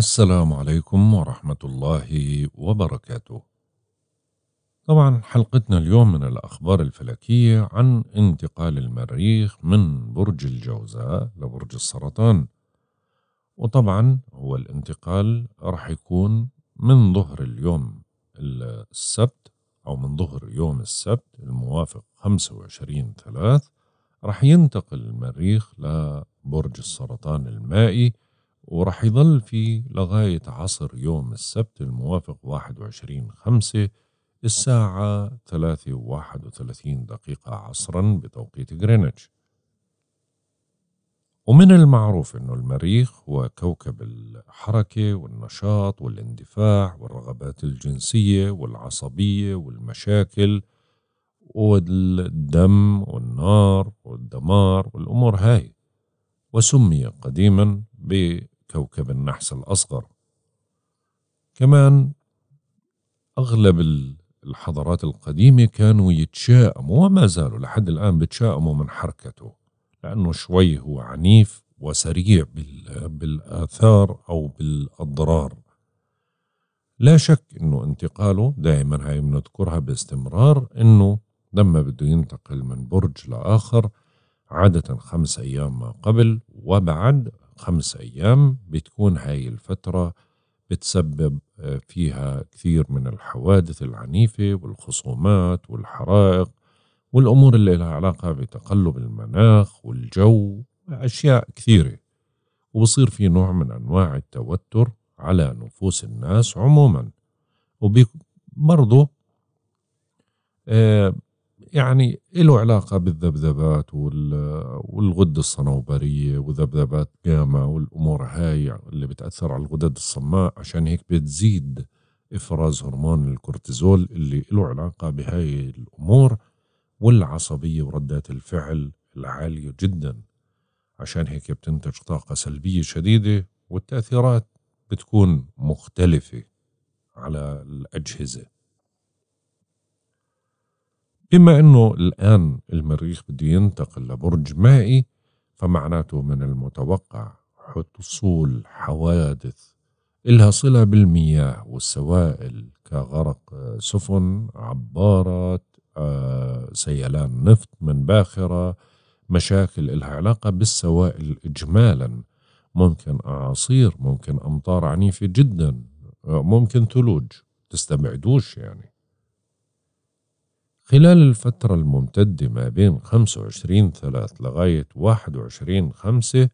السلام عليكم ورحمة الله وبركاته. طبعا حلقتنا اليوم من الأخبار الفلكية عن انتقال المريخ من برج الجوزاء لبرج السرطان. وطبعا هو الانتقال راح يكون من ظهر اليوم السبت أو من ظهر يوم السبت الموافق 25 ثلاث راح ينتقل المريخ لبرج السرطان المائي ورح يظل فيه لغاية عصر يوم السبت الموافق 21 خمسة الساعة 3:31 دقيقة عصرا بتوقيت غرينتش ومن المعروف أنه المريخ هو كوكب الحركة والنشاط والاندفاع والرغبات الجنسية والعصبية والمشاكل والدم والنار والدمار والأمور هاي وسمي قديما كوكب النحس الأصغر كمان أغلب الحضارات القديمة كانوا يتشائموا وما زالوا لحد الآن بتشائموا من حركته لأنه شوي هو عنيف وسريع بالآثار أو بالأضرار لا شك أنه انتقاله دائما هاي بنذكرها باستمرار أنه لما بده ينتقل من برج لآخر عادة خمس أيام ما قبل وبعد خمس أيام بتكون هاي الفترة بتسبب آه، فيها كثير من الحوادث العنيفة والخصومات والحرائق والأمور اللي لها علاقة بتقلب المناخ والجو أشياء كثيرة وبصير في نوع من أنواع التوتر على نفوس الناس عموما وبرضه يعني له علاقة بالذبذبات والغدة الصنوبرية وذبذبات جاما والأمور هاي اللي بتأثر على الغدد الصماء عشان هيك بتزيد إفراز هرمون الكورتيزول اللي له علاقة بهاي الأمور والعصبية وردات الفعل العالية جدا عشان هيك بتنتج طاقة سلبية شديدة والتأثيرات بتكون مختلفة على الأجهزة إما أنه الآن المريخ بده ينتقل لبرج مائي فمعناته من المتوقع حصول حوادث إلها صلة بالمياه والسوائل كغرق آه، سفن عبارات آه، سيلان نفط من باخرة مشاكل إلها علاقة بالسوائل إجمالا ممكن أعاصير ممكن أمطار عنيفة جدا آه، ممكن ثلوج تستبعدوش يعني خلال الفترة الممتدة ما بين 25 3 لغاية 21 5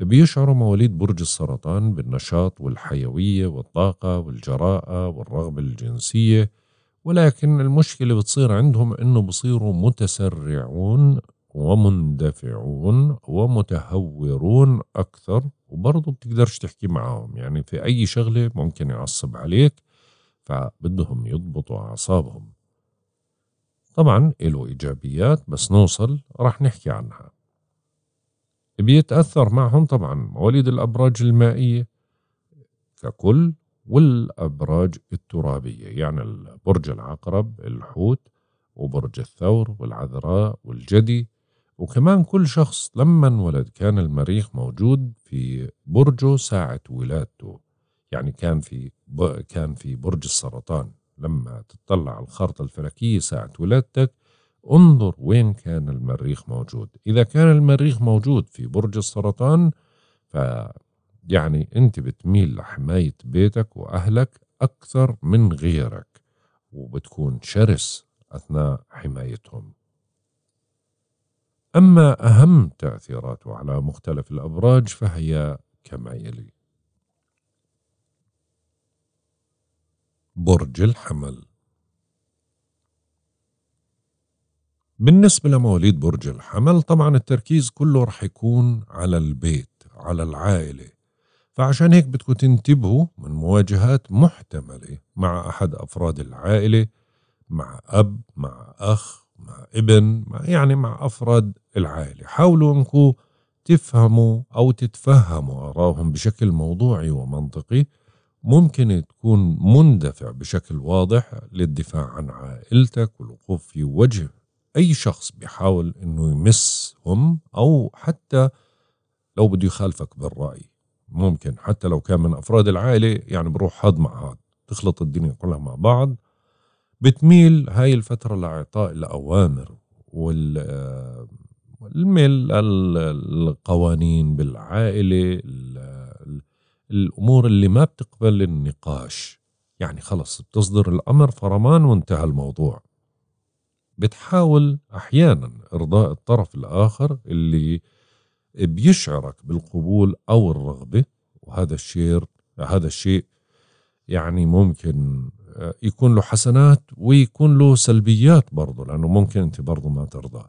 بيشعروا مواليد برج السرطان بالنشاط والحيوية والطاقة والجراءة والرغبة الجنسية ولكن المشكلة بتصير عندهم أنه بصيروا متسرعون ومندفعون ومتهورون أكثر وبرضه بتقدرش تحكي معاهم يعني في أي شغلة ممكن يعصب عليك فبدهم يضبطوا أعصابهم طبعا له إيجابيات بس نوصل رح نحكي عنها بيتأثر معهم طبعا مواليد الأبراج المائية ككل والأبراج الترابية يعني برج العقرب الحوت وبرج الثور والعذراء والجدي وكمان كل شخص لما انولد كان المريخ موجود في برجه ساعة ولادته يعني كان في كان في برج السرطان لما تطلع على الخارطة الفلكية ساعة ولادتك انظر وين كان المريخ موجود إذا كان المريخ موجود في برج السرطان ف يعني أنت بتميل لحماية بيتك وأهلك أكثر من غيرك وبتكون شرس أثناء حمايتهم أما أهم تأثيراته على مختلف الأبراج فهي كما يلي برج الحمل بالنسبة لمواليد برج الحمل طبعا التركيز كله رح يكون على البيت على العائلة فعشان هيك بدكم تنتبهوا من مواجهات محتملة مع أحد أفراد العائلة مع أب مع أخ مع ابن مع يعني مع أفراد العائلة حاولوا أنكم تفهموا أو تتفهموا آرائهم بشكل موضوعي ومنطقي ممكن تكون مندفع بشكل واضح للدفاع عن عائلتك والوقوف في وجه أي شخص بيحاول إنه يمسهم أو حتى لو بده يخالفك بالرأي ممكن حتى لو كان من أفراد العائلة يعني بروح هاد مع هاد تخلط الدنيا كلها مع بعض بتميل هاي الفترة لإعطاء الأوامر والميل آه، القوانين بالعائلة الامور اللي ما بتقبل النقاش يعني خلص بتصدر الامر فرمان وانتهى الموضوع بتحاول احيانا ارضاء الطرف الاخر اللي بيشعرك بالقبول او الرغبه وهذا الشيء هذا الشيء يعني ممكن آه، يكون له حسنات ويكون له سلبيات برضه لانه ممكن انت برضه ما ترضى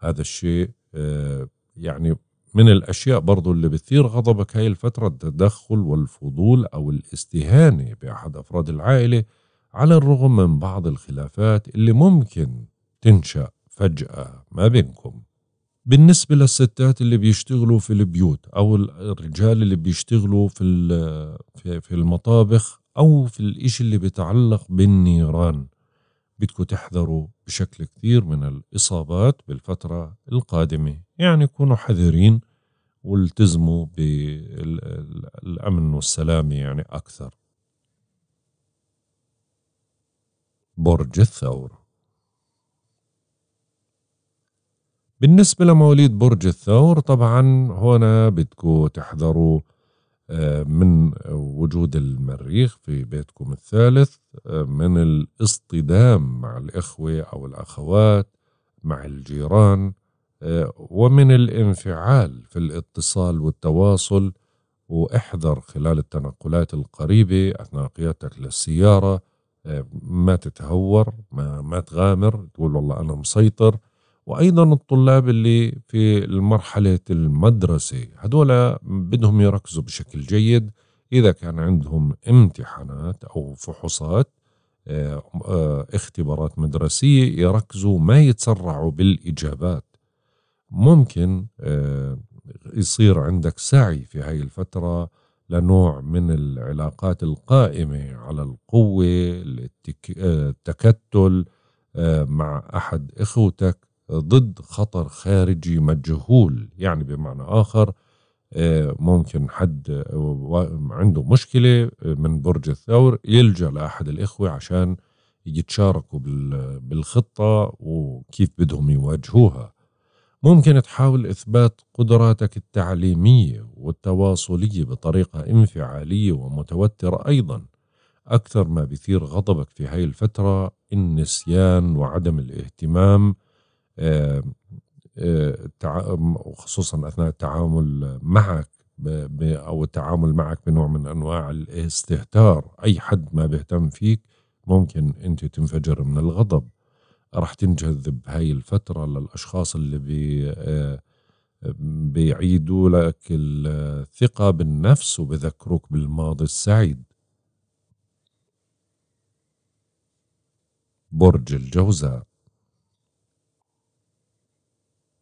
هذا الشيء آه، يعني من الأشياء برضو اللي بتثير غضبك هاي الفترة التدخل والفضول أو الاستهانة بأحد أفراد العائلة على الرغم من بعض الخلافات اللي ممكن تنشأ فجأة ما بينكم بالنسبة للستات اللي بيشتغلوا في البيوت أو الرجال اللي بيشتغلوا في في المطابخ أو في الإشي اللي بيتعلق بالنيران بدكم تحذروا بشكل كثير من الإصابات بالفترة القادمة يعني كونوا حذرين والتزموا بالأمن والسلامة يعني أكثر برج الثور بالنسبة لمواليد برج الثور طبعا هنا بدكم تحذروا من وجود المريخ في بيتكم الثالث من الاصطدام مع الإخوة أو الأخوات مع الجيران ومن الانفعال في الاتصال والتواصل واحذر خلال التنقلات القريبة أثناء قيادتك للسيارة ما تتهور ما, ما تغامر تقول والله أنا مسيطر وايضا الطلاب اللي في مرحله المدرسه هدول بدهم يركزوا بشكل جيد اذا كان عندهم امتحانات او فحوصات آه، آه، اختبارات مدرسيه يركزوا ما يتسرعوا بالاجابات ممكن آه، يصير عندك سعي في هاي الفتره لنوع من العلاقات القائمه على القوه التكتل مع احد اخوتك ضد خطر خارجي مجهول يعني بمعنى آخر آه، ممكن حد آه، عنده مشكلة آه، من برج الثور يلجأ لأحد الإخوة عشان يتشاركوا بالخطة وكيف بدهم يواجهوها ممكن تحاول إثبات قدراتك التعليمية والتواصلية بطريقة انفعالية ومتوترة أيضا أكثر ما بثير غضبك في هاي الفترة النسيان وعدم الاهتمام وخصوصا اثناء التعامل معك او التعامل معك بنوع من انواع الاستهتار اي حد ما بيهتم فيك ممكن انت تنفجر من الغضب راح تنجذب هاي الفتره للاشخاص اللي بي آه، بيعيدوا لك الثقه بالنفس وبذكروك بالماضي السعيد برج الجوزاء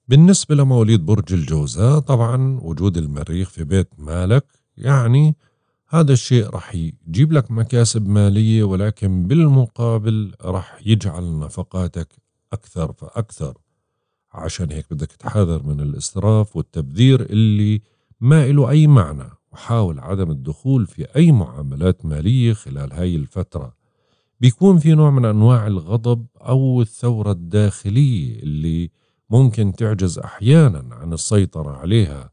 بالنسبة لمواليد برج الجوزاء طبعا وجود المريخ في بيت مالك يعني هذا الشيء رح يجيب لك مكاسب مالية ولكن بالمقابل رح يجعل نفقاتك أكثر فأكثر عشان هيك بدك تحذر من الإسراف والتبذير اللي ما له أي معنى وحاول عدم الدخول في أي معاملات مالية خلال هاي الفترة بيكون في نوع من أنواع الغضب أو الثورة الداخلية اللي ممكن تعجز احيانا عن السيطره عليها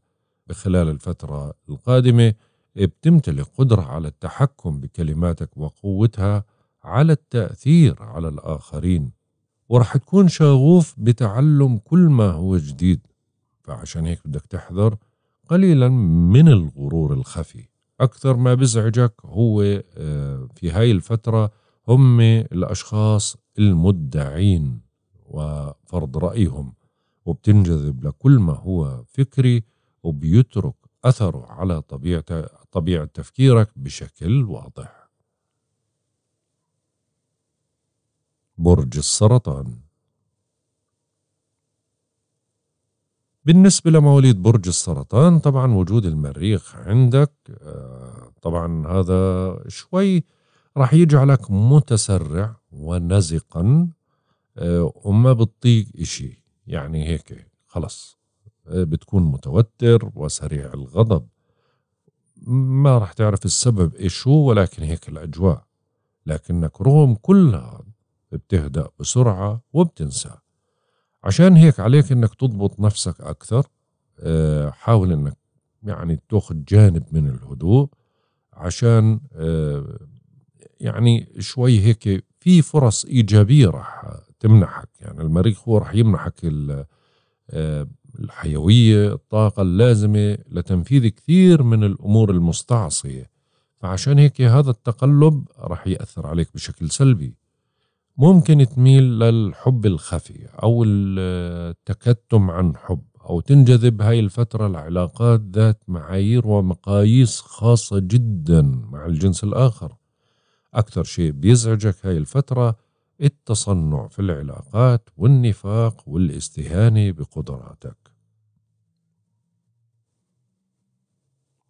خلال الفتره القادمه بتمتلك قدره على التحكم بكلماتك وقوتها على التاثير على الاخرين ورح تكون شغوف بتعلم كل ما هو جديد فعشان هيك بدك تحذر قليلا من الغرور الخفي أكثر ما بزعجك هو آه، في هاي الفترة هم الأشخاص المدعين وفرض رأيهم وبتنجذب لكل ما هو فكري وبيترك أثره على طبيعة, طبيعة تفكيرك بشكل واضح برج السرطان بالنسبة لمواليد برج السرطان طبعا وجود المريخ عندك آه، طبعا هذا شوي راح يجعلك متسرع ونزقا آه، وما بتطيق اشي يعني هيك خلص بتكون متوتر وسريع الغضب ما راح تعرف السبب ايش هو ولكن هيك الاجواء لكنك رغم كل هذا بتهدأ بسرعة وبتنسى عشان هيك عليك انك تضبط نفسك اكثر آه، حاول انك يعني تاخذ جانب من الهدوء عشان آه، يعني شوي هيك في فرص ايجابيه راح تمنحك المريخ هو راح يمنحك آه، الحيوية الطاقة اللازمة لتنفيذ كثير من الأمور المستعصية فعشان هيك هذا التقلب راح يأثر عليك بشكل سلبي ممكن تميل للحب الخفي أو التكتم آه، عن حب أو تنجذب هاي الفترة لعلاقات ذات معايير ومقاييس خاصة جدا مع الجنس الآخر أكثر شيء بيزعجك هاي الفترة التصنع في العلاقات والنفاق والاستهانة بقدراتك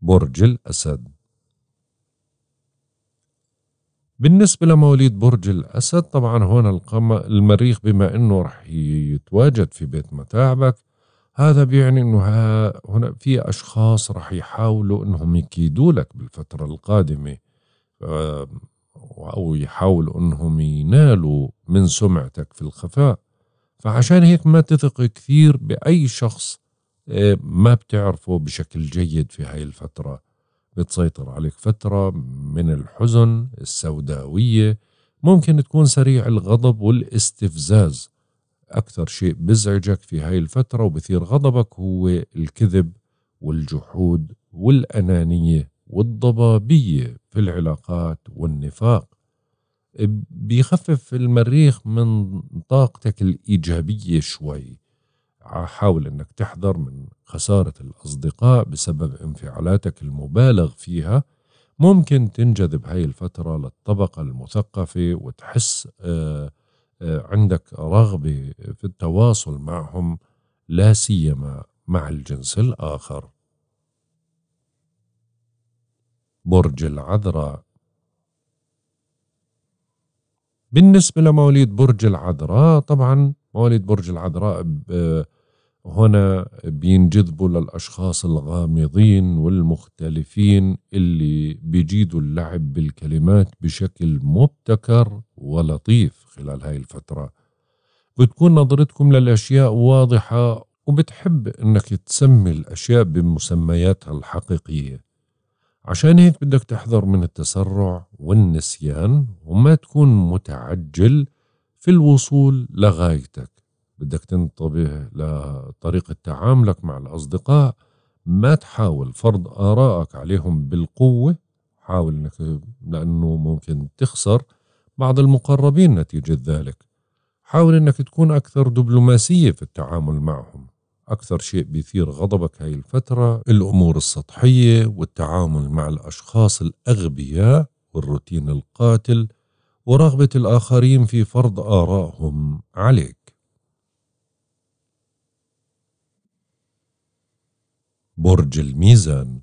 برج الأسد بالنسبة لمواليد برج الأسد طبعا هون القمر المريخ بما أنه رح يتواجد في بيت متاعبك هذا بيعني أنه هنا في أشخاص رح يحاولوا أنهم يكيدوا لك بالفترة القادمة أو يحاولوا أنهم ينالوا من سمعتك في الخفاء فعشان هيك ما تثق كثير بأي شخص آه، ما بتعرفه بشكل جيد في هاي الفترة بتسيطر عليك فترة من الحزن السوداوية ممكن تكون سريع الغضب والاستفزاز أكثر شيء بزعجك في هاي الفترة وبثير غضبك هو الكذب والجحود والأنانية والضبابية في العلاقات والنفاق بيخفف المريخ من طاقتك الإيجابية شوي حاول أنك تحذر من خسارة الأصدقاء بسبب انفعالاتك المبالغ فيها ممكن تنجذب هاي الفترة للطبقة المثقفة وتحس آه، آه، عندك رغبة في التواصل معهم لا سيما مع الجنس الآخر برج العذراء بالنسبة لمواليد برج العذراء طبعا مواليد برج العذراء هنا بينجذبوا للأشخاص الغامضين والمختلفين اللي بيجيدوا اللعب بالكلمات بشكل مبتكر ولطيف خلال هاي الفترة بتكون نظرتكم للأشياء واضحة وبتحب أنك تسمي الأشياء بمسمياتها الحقيقية عشان هيك بدك تحذر من التسرع والنسيان وما تكون متعجل في الوصول لغايتك بدك تنتبه لطريقة تعاملك مع الأصدقاء ما تحاول فرض آرائك عليهم بالقوة حاول انك لأنه ممكن تخسر بعض المقربين نتيجة ذلك حاول انك تكون أكثر دبلوماسية في التعامل معهم أكثر شيء بيثير غضبك هاي الفترة الأمور السطحية والتعامل مع الأشخاص الأغبياء والروتين القاتل ورغبة الآخرين في فرض آرائهم عليك. برج الميزان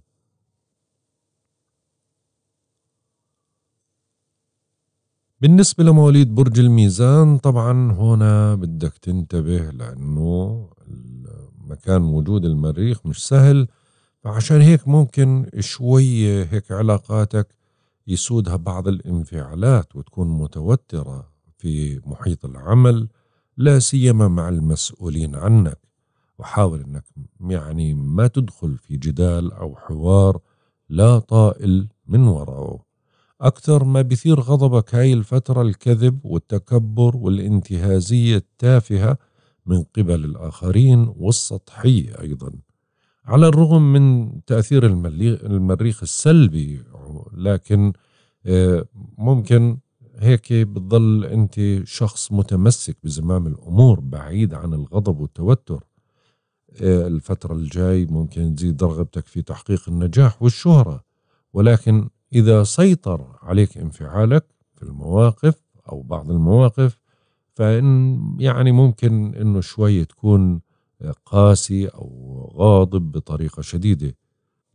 بالنسبة لمواليد برج الميزان طبعا هنا بدك تنتبه لأنه مكان وجود المريخ مش سهل فعشان هيك ممكن شوية هيك علاقاتك يسودها بعض الانفعالات وتكون متوترة في محيط العمل لا سيما مع المسؤولين عنك وحاول انك يعني ما تدخل في جدال او حوار لا طائل من وراءه أكثر ما بيثير غضبك هاي الفترة الكذب والتكبر والانتهازية التافهة من قبل الآخرين والسطحية أيضا على الرغم من تأثير المريخ السلبي لكن آه، ممكن هيك بتضل أنت شخص متمسك بزمام الأمور بعيد عن الغضب والتوتر آه، الفترة الجاي ممكن تزيد رغبتك في تحقيق النجاح والشهرة ولكن إذا سيطر عليك انفعالك في المواقف أو بعض المواقف فإن يعني ممكن انه شوي تكون قاسي او غاضب بطريقه شديده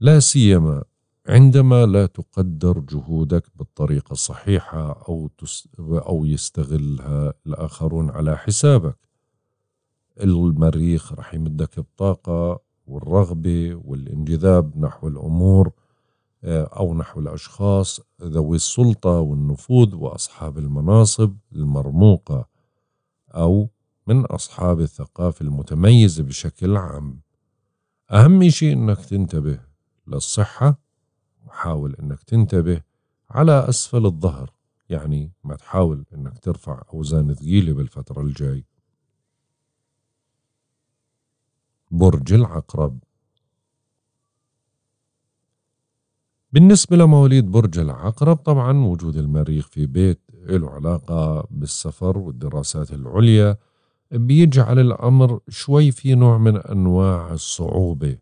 لا سيما عندما لا تقدر جهودك بالطريقه الصحيحه او تس او يستغلها الاخرون على حسابك المريخ رح يمدك الطاقه والرغبه والانجذاب نحو الامور آه، او نحو الاشخاص ذوي السلطه والنفوذ واصحاب المناصب المرموقه أو من أصحاب الثقافة المتميزة بشكل عام أهم شيء أنك تنتبه للصحة وحاول أنك تنتبه على أسفل الظهر يعني ما تحاول أنك ترفع أوزان ثقيلة بالفترة الجاي برج العقرب بالنسبة لمواليد برج العقرب طبعا وجود المريخ في بيت له علاقة بالسفر والدراسات العليا بيجعل الأمر شوي في نوع من أنواع الصعوبة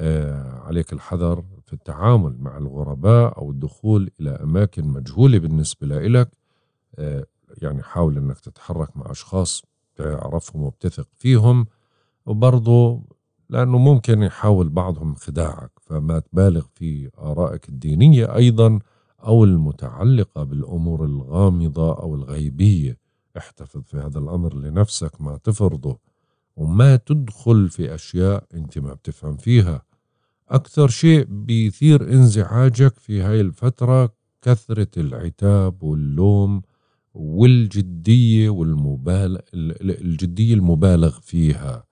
آه، عليك الحذر في التعامل مع الغرباء أو الدخول إلى أماكن مجهولة بالنسبة لإلك آه، يعني حاول أنك تتحرك مع أشخاص تعرفهم وبتثق فيهم وبرضه لأنه ممكن يحاول بعضهم خداعك فما تبالغ في آرائك الدينية أيضاً أو المتعلقة بالأمور الغامضة أو الغيبية احتفظ في هذا الأمر لنفسك ما تفرضه وما تدخل في أشياء أنت ما بتفهم فيها أكثر شيء بيثير انزعاجك في هاي الفترة كثرة العتاب واللوم والجدية والمبالغ الجدية المبالغ فيها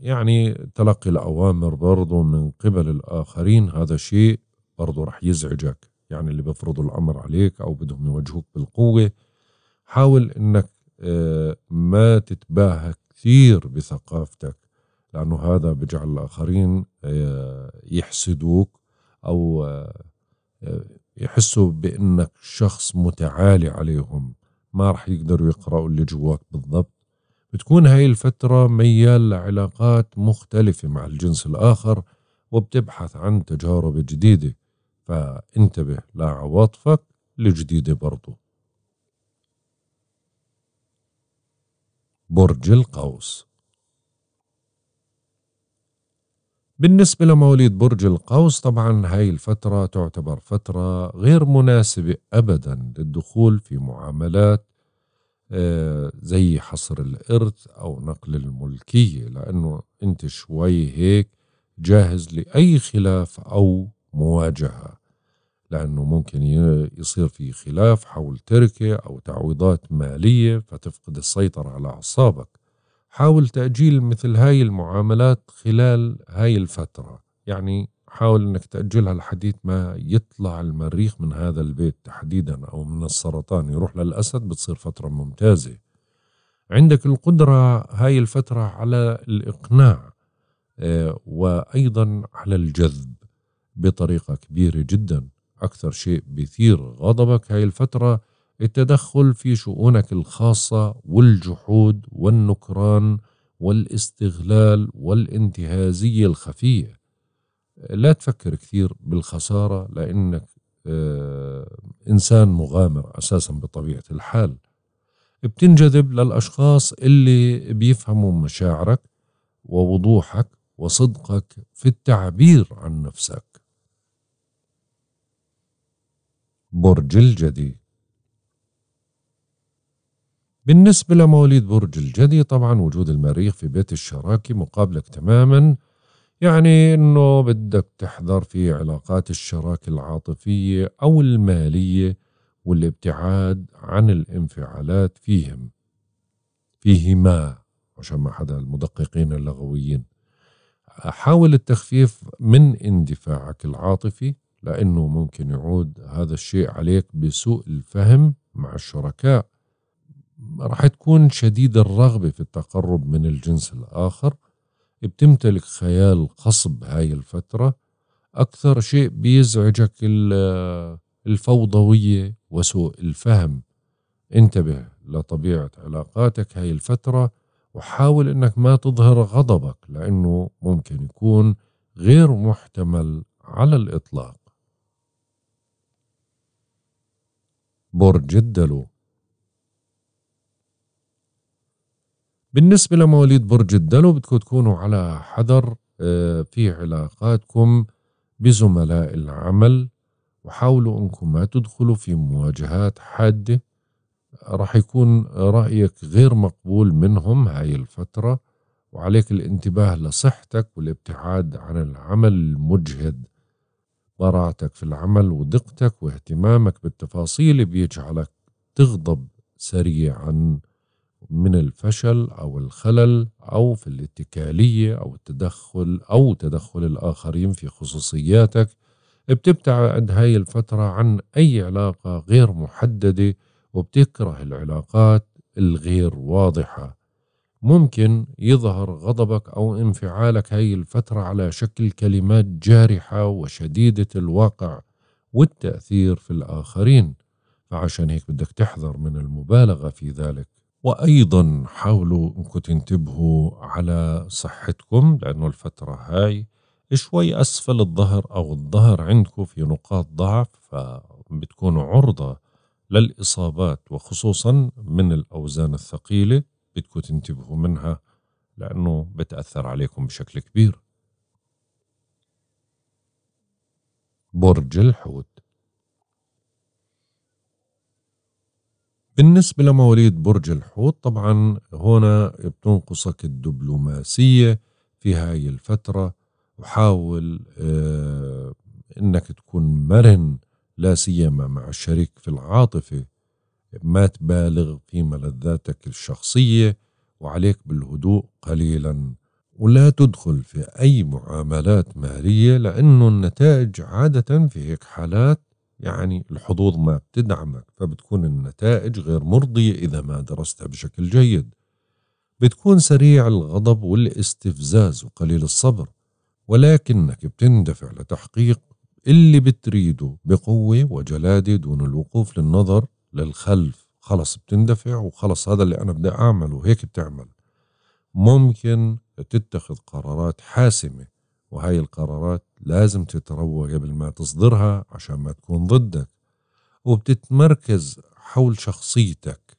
يعني تلقي الأوامر برضو من قبل الآخرين هذا شيء برضه رح يزعجك يعني اللي بيفرضوا الأمر عليك أو بدهم يواجهوك بالقوة حاول أنك آه، ما تتباهى كثير بثقافتك لأنه هذا بجعل الآخرين آه، يحسدوك أو آه، يحسوا بأنك شخص متعالي عليهم ما رح يقدروا يقرأوا اللي جواك بالضبط بتكون هاي الفترة ميال لعلاقات مختلفة مع الجنس الآخر وبتبحث عن تجارب جديدة فانتبه لعواطفك الجديدة برضو برج القوس بالنسبة لمواليد برج القوس طبعا هاي الفترة تعتبر فترة غير مناسبة أبدا للدخول في معاملات آه، زي حصر الإرث أو نقل الملكية لأنه أنت شوي هيك جاهز لأي خلاف أو مواجهه لانه ممكن يصير في خلاف حول تركه او تعويضات ماليه فتفقد السيطره على اعصابك حاول تاجيل مثل هاي المعاملات خلال هاي الفتره يعني حاول انك تاجلها لحديث ما يطلع المريخ من هذا البيت تحديدا او من السرطان يروح للاسد بتصير فتره ممتازه عندك القدره هاي الفتره على الاقناع آه، وايضا على الجذب بطريقة كبيرة جدا أكثر شيء بيثير غضبك هاي الفترة التدخل في شؤونك الخاصة والجحود والنكران والاستغلال والانتهازية الخفية لا تفكر كثير بالخسارة لأنك آه، إنسان مغامر أساسا بطبيعة الحال بتنجذب للأشخاص اللي بيفهموا مشاعرك ووضوحك وصدقك في التعبير عن نفسك برج الجدي بالنسبة لمواليد برج الجدي طبعا وجود المريخ في بيت الشراكة مقابلك تماما يعني انه بدك تحذر في علاقات الشراكة العاطفية او المالية والابتعاد عن الانفعالات فيهم فيهما عشان ما حدا المدققين اللغويين حاول التخفيف من اندفاعك العاطفي لأنه ممكن يعود هذا الشيء عليك بسوء الفهم مع الشركاء راح تكون شديد الرغبة في التقرب من الجنس الآخر بتمتلك خيال قصب هاي الفترة أكثر شيء بيزعجك الفوضوية وسوء الفهم انتبه لطبيعة علاقاتك هاي الفترة وحاول أنك ما تظهر غضبك لأنه ممكن يكون غير محتمل على الإطلاق برج الدلو بالنسبة لمواليد برج الدلو بدكم تكونوا على حذر آه، في علاقاتكم بزملاء العمل وحاولوا انكم ما تدخلوا في مواجهات حادة رح يكون رأيك غير مقبول منهم هاي الفترة وعليك الانتباه لصحتك والابتعاد عن العمل المجهد براعتك في العمل ودقتك واهتمامك بالتفاصيل بيجعلك تغضب سريعا من الفشل أو الخلل أو في الاتكالية أو التدخل أو تدخل الآخرين في خصوصياتك بتبتعد هاي الفترة عن أي علاقة غير محددة وبتكره العلاقات الغير واضحة ممكن يظهر غضبك أو انفعالك هاي الفترة على شكل كلمات جارحة وشديدة الواقع والتأثير في الآخرين فعشان هيك بدك تحذر من المبالغة في ذلك وأيضا حاولوا أنكم تنتبهوا على صحتكم لأنه الفترة هاي شوي أسفل الظهر أو الظهر عندكم في نقاط ضعف فبتكونوا عرضة للإصابات وخصوصا من الأوزان الثقيلة بدكم تنتبهوا منها لأنه بتأثر عليكم بشكل كبير برج الحوت بالنسبة لمواليد برج الحوت طبعا هنا بتنقصك الدبلوماسية في هاي الفترة وحاول آه انك تكون مرن لا سيما مع الشريك في العاطفة ما تبالغ في ملذاتك الشخصية وعليك بالهدوء قليلا ولا تدخل في أي معاملات مالية لأنه النتائج عادة في هيك حالات يعني الحظوظ ما بتدعمك فبتكون النتائج غير مرضية إذا ما درستها بشكل جيد بتكون سريع الغضب والاستفزاز وقليل الصبر ولكنك بتندفع لتحقيق اللي بتريده بقوة وجلادة دون الوقوف للنظر للخلف خلص بتندفع وخلص هذا اللي أنا بدي أعمله هيك بتعمل ممكن تتخذ قرارات حاسمة وهاي القرارات لازم تتروى قبل ما تصدرها عشان ما تكون ضدك وبتتمركز حول شخصيتك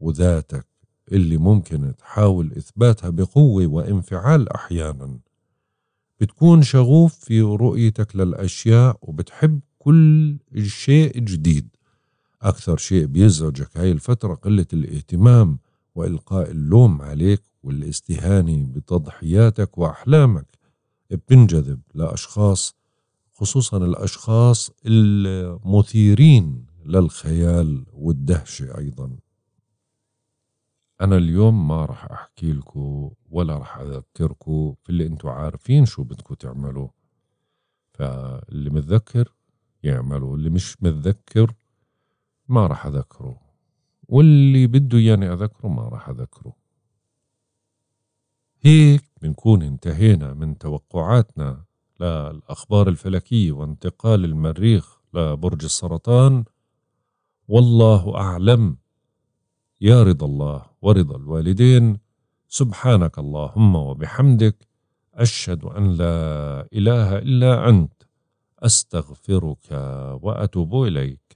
وذاتك اللي ممكن تحاول إثباتها بقوة وانفعال أحيانا بتكون شغوف في رؤيتك للأشياء وبتحب كل شيء جديد أكثر شيء بيزعجك هاي الفترة قلة الاهتمام وإلقاء اللوم عليك والاستهانة بتضحياتك وأحلامك بتنجذب لأشخاص خصوصا الأشخاص المثيرين للخيال والدهشة أيضا أنا اليوم ما رح أحكي لكم ولا رح أذكركم في اللي أنتوا عارفين شو بدكم تعملوا فاللي متذكر يعملوا اللي مش متذكر ما راح أذكره واللي بده اياني أذكره ما راح أذكره هيك بنكون انتهينا من توقعاتنا للأخبار الفلكية وانتقال المريخ لبرج السرطان والله أعلم يا رضا الله ورضا الوالدين سبحانك اللهم وبحمدك أشهد أن لا إله إلا أنت أستغفرك وأتوب إليك